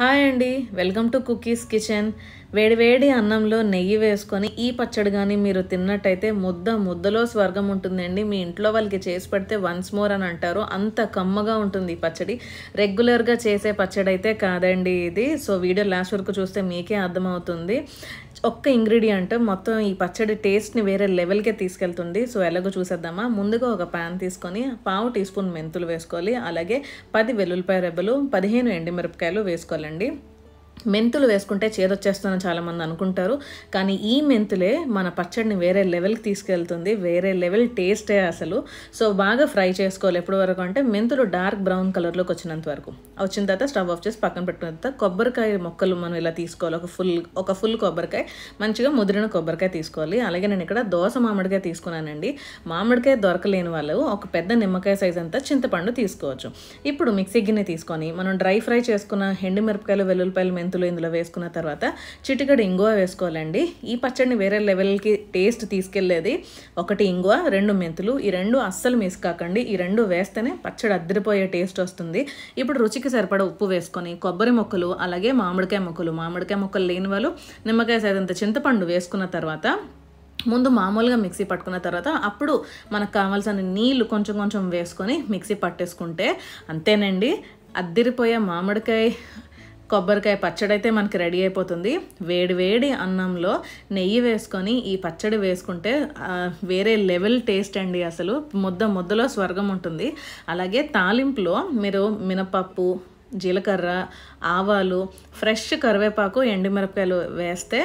hi అండి welcome to cookies kitchen వేడివేడి అన్నంలో నెయ్యి వేసుకొని ఈ పచ్చడి కానీ మీరు తిన్నట్టయితే ముద్ద ముద్దలో స్వర్గం ఉంటుందండి మీ ఇంట్లో వాళ్ళకి చేసి పెడితే వన్స్ మోర్ అని అంటారు అంత కమ్మగా ఉంటుంది ఈ పచ్చడి రెగ్యులర్గా చేసే పచ్చడి అయితే కాదండి ఇది సో వీడియో లాస్ట్ వరకు చూస్తే మీకే అర్థమవుతుంది ఒక్క ఇంగ్రీడియంట్ మొత్తం ఈ పచ్చడి టేస్ట్ని వేరే లెవెల్కే తీసుకెళ్తుంది సో ఎలాగో చూసేద్దామా ముందుగా ఒక ప్యాన్ తీసుకొని పావు టీ స్పూన్ మెంతులు వేసుకోవాలి అలాగే పది వెల్లుల్లిపాయ రెబ్బలు పదిహేను ఎండిమిరపకాయలు వేసుకోవాలండి మెంతులు వేసుకుంటే చేదొచ్చేస్తుందని చాలామంది అనుకుంటారు కానీ ఈ మెంతులే మన పచ్చడిని వేరే లెవెల్కి తీసుకెళ్తుంది వేరే లెవెల్ టేస్టే అసలు సో బాగా ఫ్రై చేసుకోవాలి ఎప్పటి వరకు అంటే మెంతులు డార్క్ బ్రౌన్ కలర్లోకి వచ్చినంత వరకు వచ్చిన తర్వాత స్టవ్ ఆఫ్ చేసి పక్కన పెట్టుకున్న తర్వాత కొబ్బరికాయ మొక్కలు మనం ఇలా తీసుకోవాలి ఒక ఫుల్ ఒక ఫుల్ కొబ్బరికాయ మంచిగా ముదిరిన కొబ్బరికాయ తీసుకోవాలి అలాగే నేను ఇక్కడ దోస మామిడికాయ తీసుకున్నానండి మామిడికాయ దొరకలేని వాళ్ళు ఒక పెద్ద నిమ్మకాయ సైజ్ అంతా చింతపండు తీసుకోవచ్చు ఇప్పుడు మిక్సీ గిన్నె తీసుకొని మనం డ్రై ఫ్రై చేసుకున్న ఎండు వెల్లుల్లిపాయలు మెంతులు ఇందులో వేసుకున్న తర్వాత చిటికడు ఇంగువ వేసుకోవాలండి ఈ పచ్చడిని వేరే లెవెల్కి టేస్ట్ తీసుకెళ్లేది ఒకటి ఇంగువ రెండు మెంతులు ఈ రెండు అస్సలు మిస్ కాకండి ఈ రెండు వేస్తేనే పచ్చడి అద్దరిపోయే టేస్ట్ వస్తుంది ఇప్పుడు రుచికి సరిపడ ఉప్పు వేసుకొని కొబ్బరి మొక్కలు అలాగే మామిడికాయ మొక్కలు మామిడికాయ మొక్కలు లేని వాళ్ళు నిమ్మకాయ సైతంత చింతపండు వేసుకున్న తర్వాత ముందు మామూలుగా మిక్సీ పట్టుకున్న తర్వాత అప్పుడు మనకు కావాల్సిన నీళ్ళు కొంచెం కొంచెం వేసుకొని మిక్సీ పట్టేసుకుంటే అంతేనండి అద్దిరిపోయే మామిడికాయ కొబ్బరికాయ పచ్చడి అయితే మనకి రెడీ అయిపోతుంది వేడివేడి అన్నంలో నెయ్యి వేసుకొని ఈ పచ్చడి వేసుకుంటే వేరే లెవెల్ టేస్ట్ అండి అసలు ముద్ద ముద్దలో స్వర్గం ఉంటుంది అలాగే తాలింపులో మీరు మినపప్పు జీలకర్ర ఆవాలు ఫ్రెష్ కరివేపాకు ఎండుమిరపకాయలు వేస్తే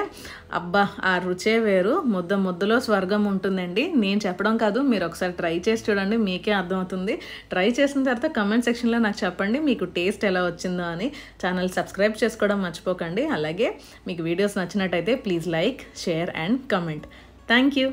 అబ్బా ఆ రుచే వేరు ముద్ద ముద్దలో స్వర్గం ఉంటుందండి నేను చెప్పడం కాదు మీరు ఒకసారి ట్రై చేసి చూడండి మీకే అర్థమవుతుంది ట్రై చేసిన తర్వాత కమెంట్ సెక్షన్లో నాకు చెప్పండి మీకు టేస్ట్ ఎలా వచ్చిందో అని ఛానల్ సబ్స్క్రైబ్ చేసుకోవడం మర్చిపోకండి అలాగే మీకు వీడియోస్ నచ్చినట్టయితే please like share and comment thank you